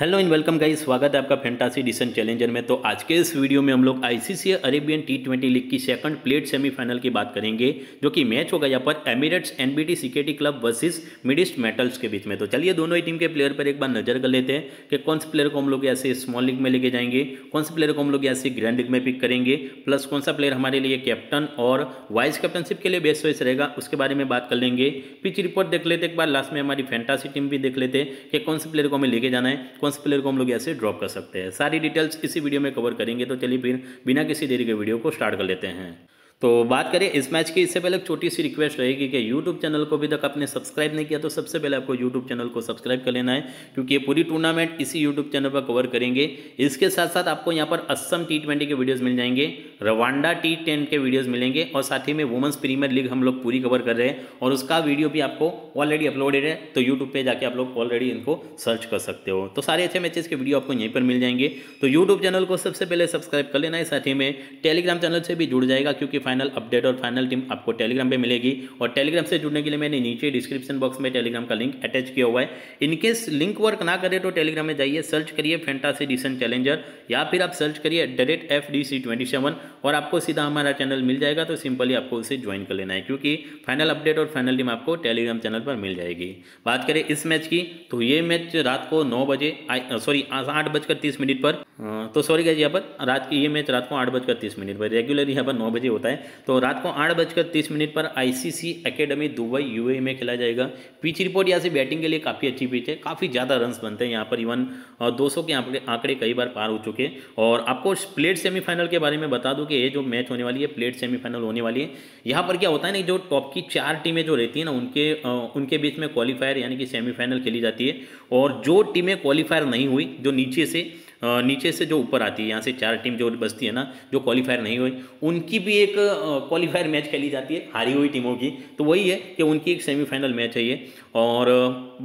hello and welcome guys स्वागत है आपका फैंटासी डिसन चैलेंजर में तो आज के इस वीडियो में हम लोग ICC Arabian T twenty league की सेकंड प्लेट सेमीफाइनल की बात करेंगे जो कि मैच होगा यहाँ पर Emirates NBT security club versus Mideast metals के बीच में तो चलिए दोनों ही टीम के प्लेयर पर एक बार नजर कर लेते हैं कि कौन से प्लेयर को हम लोग ऐसे स्मॉल लीग में लेके जाएंगे कौन से प्लेयर को हम लोग ऐसे ग्रैंड लीग में पिक करेंगे प्लस कौन सा प्लेयर हमारे लिए कैप्टन और वाइस कैप्टनशिप के लिए बेस्ट वॉइस रहेगा उसके बारे में बात कर लेंगे पिच रिपोर्ट देख लेते एक बार लास्ट में हमारी फैंटासी टीम भी देख लेते कि कौन से प्लेयर को हमें लेके जाना है कौन से प्लेयर को हम लोग ऐसे ड्रॉप कर सकते हैं सारी डिटेल्स इसी वीडियो में कवर करेंगे तो चलिए फिर बिना किसी देरी के वीडियो को स्टार्ट कर लेते हैं तो बात करें इस मैच की इससे पहले एक छोटी सी रिक्वेस्ट रहेगी कि यूट्यूब चैनल को अभी तक आपने सब्सक्राइब नहीं किया तो सबसे पहले आपको यूट्यूब चैनल को सब्सक्राइब कर लेना है क्योंकि ये पूरी टूर्नामेंट इसी यूट्यूब चैनल पर कवर करेंगे इसके साथ साथ आपको यहाँ पर असम टी के वीडियोज़ मिल जाएंगे रवांडा टी के वीडियोज़ मिलेंगे और साथ ही में वुमेंस प्रीमियर लीग हम लोग पूरी कवर कर रहे हैं और उसका वीडियो भी आपको ऑलरेडी अपलोडेड है तो यूट्यूब पर जाके आप लोग ऑलरेडी इनको सर्च कर सकते हो तो सारे अच्छे मैचेस के वीडियो आपको यहीं पर मिल जाएंगे तो यूट्यूब चैनल को सबसे पहले सब्सक्राइब कर लेना है साथ ही में टेलीग्राम चैनल से भी जुड़ जाएगा क्योंकि फाइनल अपडेट और फाइनल टीम आपको टेलीग्राम पे मिलेगी और टेलीग्राम से जुड़ने के लिए मैंने नीचे डिस्क्रिप्शन बॉक्स में टेलीग्राम का लिंक अटैच किया हुआ है इनकेस लिंक वर्क ना करे तो टेलीग्राम में जाइए सर्च करिए फेंटासी डिसन चैलेंजर या फिर आप सर्च करिए direct the rate F D C twenty seven और आपको सीधा हमारा चैनल मिल जाएगा तो सिंपली आपको उसे ज्वाइन कर लेना है क्योंकि फाइनल अपडेट और फाइनल टीम आपको टेलीग्राम चैनल पर मिल जाएगी बात करें इस मैच की तो ये मैच रात को नौ बजे सॉरी आठ बजकर तीस मिनट पर तो सॉरी यहाँ पर रात की ये मैच रात को आठ बजकर तीस मिनट पर रेगुलर यहाँ पर नौ बजे होता है तो रात को आठ बजकर तीस मिनट पर ICC academy Dubai UAE e में खेला जाएगा पिच रिपोर्ट यहाँ से बैटिंग के लिए काफ़ी अच्छी पिच है काफ़ी ज़्यादा रन्स बनते हैं यहाँ पर इवन दो सौ के आंकड़े कई बार पार हो चुके हैं और आपको प्लेट सेमीफाइनल के बारे में बता दूँ कि ये जो मैच होने वाली है प्लेट सेमीफाइनल होने वाली है यहाँ पर क्या होता है ना जो टॉप की चार टीमें जो रहती हैं ना उनके उनके बीच में क्वालिफायर यानी कि सेमीफाइनल खेली जाती है और जो टीमें क्वालिफायर नहीं हुई जो नीचे से नीचे से जो ऊपर आती है यहाँ से चार टीम जो बसती है ना जो क्वालिफायर नहीं हुई उनकी भी एक क्वालिफायर मैच खेली जाती है हारी हुई टीमों की तो वही है कि उनकी एक सेमीफाइनल मैच है ये और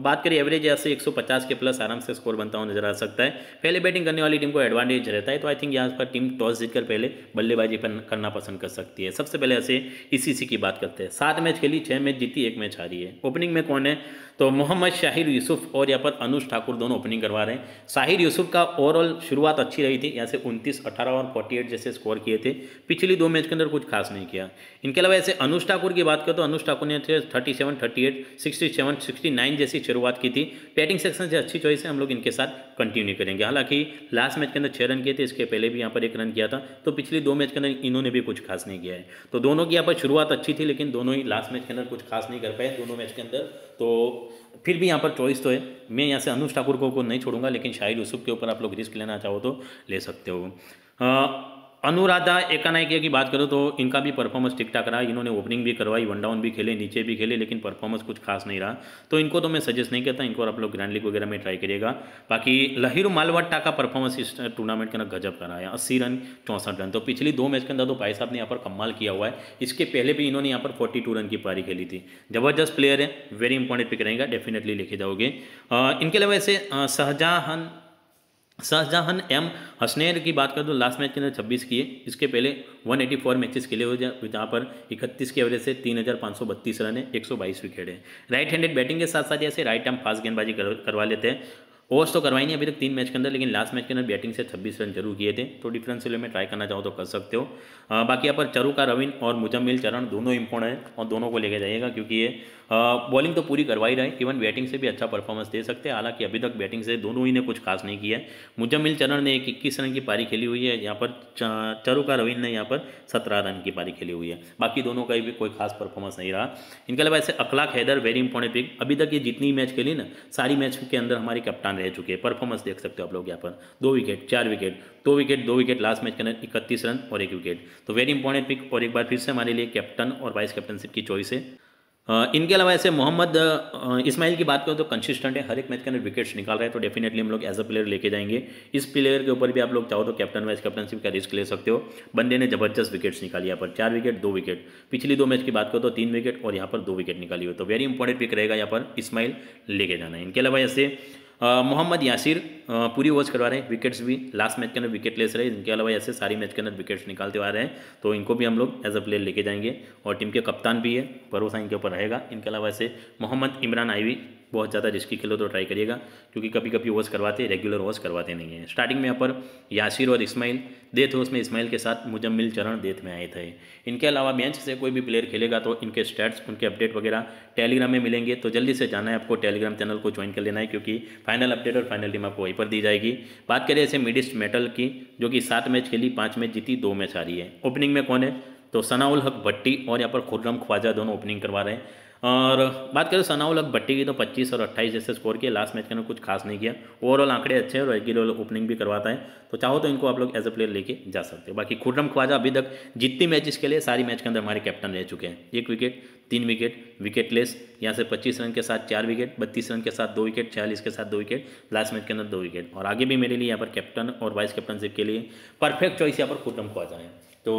बात करें एवरेज ऐसे 150 के प्लस आराम से स्कोर बनता हुआ नजर आ सकता है पहले बैटिंग करने वाली टीम को एडवांटेज रहता है तो आई थिंक यहाँ पर टीम टॉस जीतकर पहले बल्लेबाजी करना पसंद कर सकती है सबसे पहले ऐसे ईसीसी e की बात करते हैं सात मैच खेली छः मैच जीती एक मैच हारी है ओपनिंग में कौन है तो मोहम्मद शाहिर यूसुफ और यहाँ पर अनुज ठाकुर दोनों ओपनिंग करवा रहे हैं शाहिर यूसुफ का ओवरऑल शुरुआत अच्छी रही थी यहाँ से उनतीस अठारह और फोर्टी एट जैसे स्कोर किए थे पिछली दो मैच के अंदर कुछ खास नहीं किया इनके अलावा ऐसे अनुज ठाकुर की बात करें तो अनुज ठाकुर ने thirty seven thirty eight sixty seven 169 जैसी शुरुआत की थी बैटिंग सेक्शन से अच्छी चॉइस है हम लोग इनके साथ कंटिन्यू करेंगे हालांकि लास्ट मैच के अंदर छः रन किए थे इसके पहले भी यहाँ पर एक रन किया था तो पिछले दो मैच के अंदर इन्होंने भी कुछ खास नहीं किया है तो दोनों की यहाँ पर शुरुआत अच्छी थी लेकिन दोनों ही लास्ट मैच के अंदर कुछ खास नहीं कर पाए दोनों मैच के अंदर तो फिर भी यहाँ पर चॉइस तो है मैं यहाँ से अनुज ठाकुर को नहीं छोड़ूंगा लेकिन शाहिद यूसुफ के ऊपर आप लोग रिस्क लेना चाहो तो ले सकते हो अनुराधा एकानायक की बात करो तो इनका भी परफॉर्मेंस ठीक ठाक रहा इन्होंने ओपनिंग भी करवाई वन डाउन भी खेले नीचे भी खेले लेकिन परफॉर्मेंस कुछ खास नहीं रहा तो इनको तो मैं सजेस्ट नहीं करता इनको आप लोग ग्रैंड लीग वगैरह में ट्राई करिएगा बाकी लहिर मालवट्टा का परफॉर्मेंस इस टूर्नामेंट के अंदर गजब करा है अस्सी रन चौंसठ रन तो पिछली दो मैच के अंदर तो भाई साहब ने यहाँ पर कमाल किया हुआ है इसके पहले भी इन्होंने यहाँ पर फोर्टी रन की पारी खेली थी जबरदस्त प्लेयर है वेरी इंपॉर्टेंट पिक रहेगा डेफिनेटली लिखे जाओगे इनके अलावा ऐसे शाहजहां शाहजहां एम हसनैर की बात करें तो लास्ट मैच के अंदर छब्बीस किए इसके पहले 184 मैचेस खेले हुए जहाँ पर 31 के एवरेज से 3532 रन है 122 विकेट है राइट हैंडेड बैटिंग के साथ साथ ऐसे राइट आर्म फास्ट गेंदबाजी करवा लेते हैं ओवर्स तो करवाई नहीं अभी तक तीन मैच के अंदर लेकिन लास्ट मैच के अंदर बैटिंग से 26 रन जरूर किए थे तो डिफरेंशियल में ट्राई करना चाहो तो कर सकते हो आ, बाकी यहाँ पर चरुका रविन और मुजम्मिल चरण दोनों इम्पोर्ट है और दोनों को लेके जाइएगा क्योंकि ये बॉलिंग तो पूरी करवाई रहे इवन बैटिंग से भी अच्छा परफॉर्मेंस दे सकते हैं हालांकि अभी तक बैटिंग से दोनों ही ने कुछ खास नहीं किया है मुजम्मिल चरण ने एक इक्कीस रन की पारी खेली हुई है यहाँ पर का रविन ने यहाँ पर सत्रह रन की पारी खेली हुई है बाकी दोनों का भी कोई खास परफॉर्मेंस नहीं रहा इनके अलावा ऐसे अखलाक हैदर वेरी इंपॉर्टेंट पिक अभी तक ये जितनी मैच खेली ना सारी मैच के अंदर हमारी कप्तान रह चुके हैं परफॉर्मेंस देख सकते हो आप लोग यहाँ पर दो विकेट चार विकेट दो विकेट दो विकेट लास्ट मैच के अंदर इकतीस रन और एक विकेट तो वेरी इंपॉर्टेंट पिक और एक बार फिर से हमारे लिए कैप्टन और वाइस कैप्टनशिप की चॉइस है इनके अलावा ऐसे मोहम्मद इस्माइल की बात करें तो कंसिस्टेंट है हर एक मैच के अंदर विकेट्स निकाल रहे हैं तो डेफिनेटली हम लोग एज अ प्लेयर लेके जाएंगे इस प्लेयर के ऊपर भी आप लोग चाहो तो कैप्टन वाइस कैप्टनशिप का रिस्क ले सकते हो बंदे ने जबरदस्त विकेट्स निकाली यहाँ पर चार विकेट दो विकेट पिछली दो मैच की बात करो तो तीन विकेट और यहाँ पर दो विकेट निकाली हुई तो वेरी इंपॉर्टेंट पिक रहेगा यहाँ पर इस्माइल लेके जाना इनके अलावा ऐसे मोहम्मद यासिर पूरी वॉच करवा रहे हैं विकेट्स भी लास्ट मैच के अंदर विकेट लेस रहे इनके अलावा ऐसे सारी मैच के अंदर विकेट्स निकालते आ रहे हैं तो इनको भी हम लोग एज अ प्लेयर लेके जाएंगे और टीम के कप्तान भी है भरोसा इनके ऊपर रहेगा इनके अलावा ऐसे मोहम्मद इमरान आईवी बहुत ज़्यादा रिस्की खेलो तो ट्राई करिएगा क्योंकि कभी कभी ओवर्स करवाते रेगुलर ओवर्स करवाते नहीं हैं स्टार्टिंग में यहाँ पर यासिर और इस्माइल देथ उसमें इस्माइल के साथ मुजम्मिल चरण देथ में आए थे इनके अलावा बेंच से कोई भी प्लेयर खेलेगा तो इनके स्टैट्स उनके अपडेट वगैरह टेलीग्राम में मिलेंगे तो जल्दी से जाना है आपको टेलीग्राम चैनल को ज्वाइन कर लेना है क्योंकि फाइनल अपडेट और फाइनल टीम आपको वहीं पर दी जाएगी बात करें ऐसे मिडिस्ट मेटल की जो कि सात मैच खेली पाँच मैच जीती दो मैच आ रही है ओपनिंग में कौन है तो सनाउल हक भट्टी और यहाँ पर खुर्रम ख्वाजा दोनों ओपनिंग करवा रहे हैं और बात करें सनाउल भट्टी की तो 25 और 28 जैसे स्कोर किया लास्ट मैच के अंदर कुछ खास नहीं किया ओवरऑल आंकड़े अच्छे हैं और रेगुलर ओपनिंग भी करवाता है तो चाहो तो इनको आप लोग एज ए प्लेयर लेके जा सकते हो बाकी खुर्रम ख्वाजा अभी तक जितनी मैचेस के लिए सारी मैच के अंदर हमारे कैप्टन रह चुके हैं एक विकेट तीन विकेट विकेट लेस यहाँ से पच्चीस रन के साथ चार विकेट बत्तीस रन के साथ दो विकेट छियालीस के साथ दो विकेट लास्ट मैच के अंदर दो विकेट और आगे भी मेरे लिए यहाँ पर कैप्टन और वाइस कैप्टनशिप के लिए परफेक्ट चॉइस यहाँ पर खुर्रम ख्वाजा है तो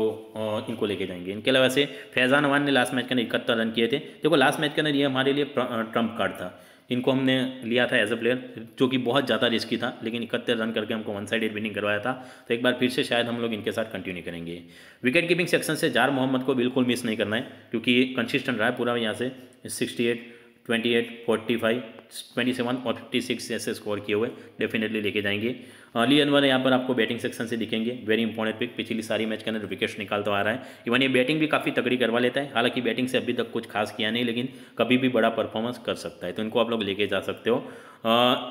इनको लेके जाएंगे इनके अलावा से फैज़ान अवान ने लास्ट मैच के अंदर इकहत्तर रन किए थे देखो लास्ट मैच के अंदर ये हमारे लिए ट्रम्प कार्ड था इनको हमने लिया था एज अ प्लेयर जो कि बहुत ज़्यादा रिस्की था लेकिन इकहत्तर रन करके हमको वन साइड विनिंग करवाया था तो एक बार फिर से शायद हम लोग इनके साथ कंटिन्यू करेंगे विकेट कीपिंग सेक्शन से जार मोहम्मद को बिल्कुल मिस नहीं करना है क्योंकि कंसिस्टेंट रहा है पूरा यहाँ से sixty eight twenty eight forty five twenty seven और फिफ्टी सिक्स ऐसे स्कोर किए हुए डेफिनेटली लेके जाएंगे अली हाँ, अनवर यहाँ पर आपको बैटिंग सेक्शन से दिखेंगे वेरी इंपॉर्टेंट पिक पिछली सारी मैच के अंदर निकाल निकालता आ रहा है इवन ये बैटिंग भी काफ़ी तगड़ी करवा लेता है हालांकि बैटिंग से अभी तक कुछ खास किया नहीं लेकिन कभी भी बड़ा परफॉर्मेंस कर सकता है तो इनको आप लोग लेके जा सकते हो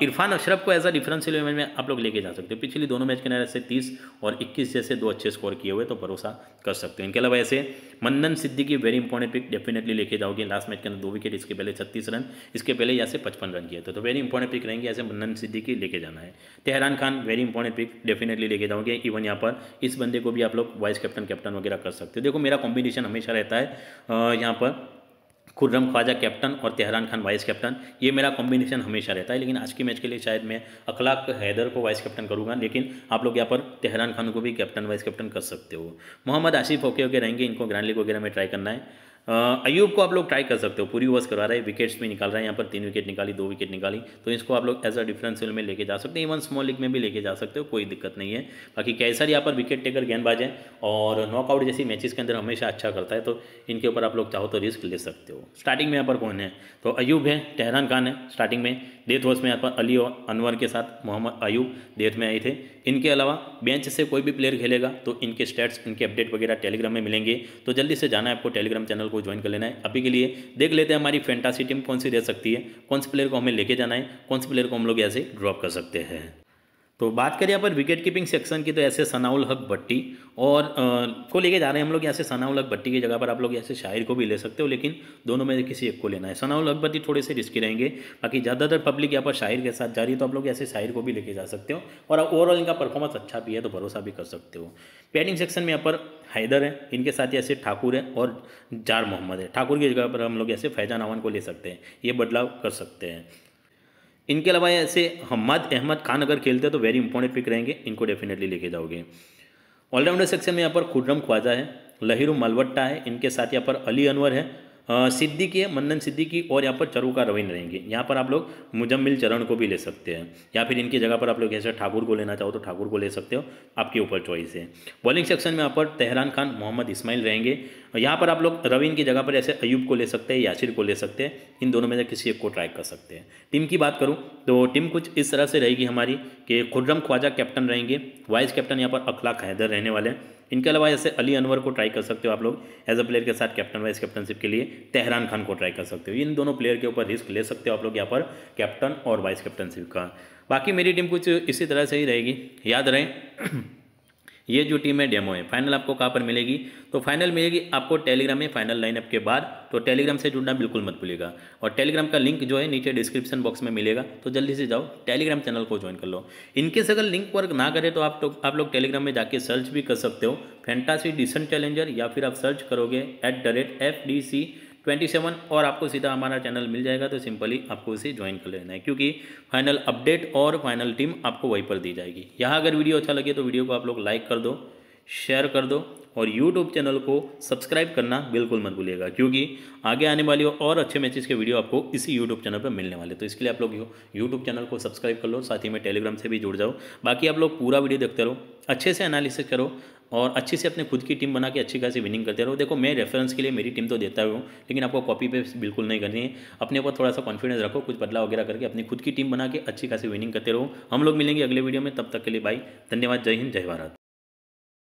इरफान अशरफ को एज अ डिफरेंशियल इलेवन में आप लोग लेके जा सकते हो पिछली दोनों मैच के अंदर ऐसे तीस और इक्कीस जैसे दो अच्छे स्कोर किए हुए तो भरोसा कर सकते हो इनके अलावा ऐसे मंदन Siddiqui very important pick definitely लेके जाओगे लास्ट मैच के अंदर दो विकेट इसके पहले छत्तीस रन इसके पहले या से पचपन रन किए तो वेरी इंपॉर्टेंट पिक रहेंगे ऐसे मंदन सिद्दीकी लेके जाना है Tehran Khan very important pick definitely लेके जाऊँगी इवन यहाँ पर इस बंदे को भी आप लोग वाइस कैप्टन कैप्टन वगैरह कर सकते हो देखो मेरा कॉम्बिनेशन हमेशा रहता है यहाँ पर खुर्रम ख्वाजा कैप्टन और तेहरान खान वाइस कैप्टन ये मेरा कॉम्बिनेशन हमेशा रहता है लेकिन आज के मैच के लिए शायद मैं अखलाक हैदर को वाइस कैप्टन करूंगा लेकिन आप लोग यहाँ पर तेहरान खान को भी कैप्टन वाइस कैप्टन कर सकते हो मोहम्मद आसिफ ओके ओके रहेंगे इनको ग्रैंड लीग वगैरह में ट्राई करना है अयूब को आप लोग ट्राई कर सकते हो पूरी ओवर्स करवा रहे हैं विकेट्स भी निकाल रहे हैं यहाँ पर तीन विकेट निकाली दो विकेट निकाली तो इसको आप लोग एज अ डिफरेंशियल में लेके जा सकते हैं इवन स्मॉल लीग में भी लेके जा सकते हो कोई दिक्कत नहीं है बाकी कैसर यहाँ पर विकेट टेकर गेंदबाज है और नॉकआउट जैसी मैचेस के अंदर हमेशा अच्छा करता है तो इनके ऊपर आप लोग चाहो तो रिस्क ले सकते हो स्टार्टिंग में यहाँ पर कौन है तो अयूब है तेहरान खान है स्टार्टिंग में डेथ वॉच में यहाँ पर अली और अनवर के साथ मोहम्मद अयूब डेथ में आए थे इनके अलावा बेंच से कोई भी प्लेयर खेलेगा तो इनके स्टेट्स इनके अपडेट वगैरह टेलीग्राम में मिलेंगे तो जल्दी से जाना है आपको टेलीग्राम चैनल को ज्वाइन कर लेना है अभी के लिए देख लेते हैं हमारी फैंटासी टीम कौन सी रह सकती है कौन से प्लेयर को हमें लेके जाना है कौन से प्लेयर को हम लोग यहाँ ड्रॉप कर सकते हैं तो बात करें यहाँ पर विकेट कीपिंग सेक्शन की तो ऐसे सनाउल हक भट्टी और आ, को लेके जा रहे हैं हम लोग यहाँ से सनाउल हक भट्टी की जगह पर आप लोग यहाँ से शायर को भी ले सकते हो लेकिन दोनों में किसी एक को लेना है सनाउल हक भट्टी थोड़े से रिस्की रहेंगे बाकी ज़्यादातर पब्लिक यहाँ पर शायर के साथ जा रही है तो आप लोग ऐसे शायर को भी लेके जा सकते हो और ओवरऑल इनका परफॉर्मेंस अच्छा भी है तो भरोसा भी कर सकते हो पैटिंग सेक्शन में यहाँ पर हैदर है इनके साथ ऐसे ठाकुर है और जार मोहम्मद है ठाकुर की जगह पर हम लोग ऐसे फैजान अवन को ले सकते हैं ये बदलाव कर सकते हैं इनके अलावा ऐसे हम्मद अहमद खान अगर खेलते हैं तो वेरी इंपॉर्टेंट पिक रहेंगे इनको डेफिनेटली लेके जाओगे ऑलराउंडर सेक्शन में यहाँ पर खुर्रम ख्वाजा है लहिरू मलवट्टा है इनके साथ यहाँ पर अली अनवर है सिद्दीकी है मन्नन सिद्दीकी और यहाँ पर चरुका रवीन रहेंगे यहाँ पर आप लोग मुजम्मिल चरण को भी ले सकते हैं या फिर इनकी जगह पर आप लोग ऐसे ठाकुर को लेना चाहो तो ठाकुर को ले सकते हो आपके ऊपर चॉइस है बॉलिंग सेक्शन में यहाँ पर तेहरान खान मोहम्मद इस्माइल रहेंगे और यहाँ पर आप लोग रवीन की जगह पर ऐसे अयूब को ले सकते हैं यासिर को ले सकते हैं इन दोनों में से किसी एक को ट्राई कर सकते हैं टीम की बात करूँ तो टीम कुछ इस तरह से रहेगी हमारी कि खुर्रम ख्वाजा कैप्टन रहेंगे वाइस कैप्टन यहाँ पर अखलाक हैदर रहने वाले हैं इनके अलावा ऐसे अली अनवर को ट्राई कर सकते हो आप लोग एज अ प्लेयर के साथ कैप्टन वाइस कैप्टनशिप के लिए तेहरान खान को ट्राई कर सकते हो इन दोनों प्लेयर के ऊपर रिस्क ले सकते हो आप लोग यहाँ पर कैप्टन और वाइस कैप्टनशिप का बाकी मेरी टीम कुछ इसी तरह से ही रहेगी याद रहें ये जो टीम है डेमो है फाइनल आपको कहाँ पर मिलेगी तो फाइनल मिलेगी आपको टेलीग्राम में फाइनल लाइनअप के बाद तो टेलीग्राम से जुड़ना बिल्कुल मत भूलिएगा और टेलीग्राम का लिंक जो है नीचे डिस्क्रिप्शन बॉक्स में मिलेगा तो जल्दी से जाओ टेलीग्राम चैनल को ज्वाइन कर लो इनकेस अगर लिंक वर्क ना करें तो आप तो आप लोग टेलीग्राम में जाके सर्च भी कर सकते हो फैंटासी डिसेंट चैलेंजर या फिर आप सर्च करोगे at the rate F D C twenty seven और आपको सीधा हमारा चैनल मिल जाएगा तो सिंपली आपको उसे ज्वाइन कर लेना है क्योंकि फाइनल अपडेट और फाइनल टीम आपको वहीं पर दी जाएगी यहाँ अगर वीडियो अच्छा लगे तो वीडियो को आप लोग लाइक कर दो शेयर कर दो और यूट्यूब चैनल को सब्सक्राइब करना बिल्कुल मत भूलिएगा क्योंकि आगे आने वाली और अच्छे मैचेस के वीडियो आपको इसी यूट्यूब चैनल पर मिलने वाले तो इसके लिए आप लोग यूट्यूब चैनल को सब्सक्राइब कर लो साथ ही में टेलीग्राम से भी जुड़ जाओ बाकी आप लोग पूरा वीडियो देखते रहो अच्छे से एनालिसिस करो और अच्छे से अपने खुद की टीम बना के अच्छी खासी विनिंग करते रहो देखो मैं रेफरेंस के लिए मेरी टीम तो देता हूँ लेकिन आपको कॉपी पे बिल्कुल नहीं करनी है अपने ऊपर थोड़ा सा कॉन्फिडेंस रखो कुछ बदलाव वगैरह करके अपनी खुद की टीम बना के अच्छी खासी विनिंग करते रहो हम लोग मिलेंगे अगले वीडियो में तब तक के लिए बाई धन्यवाद जय हिंद जय भारत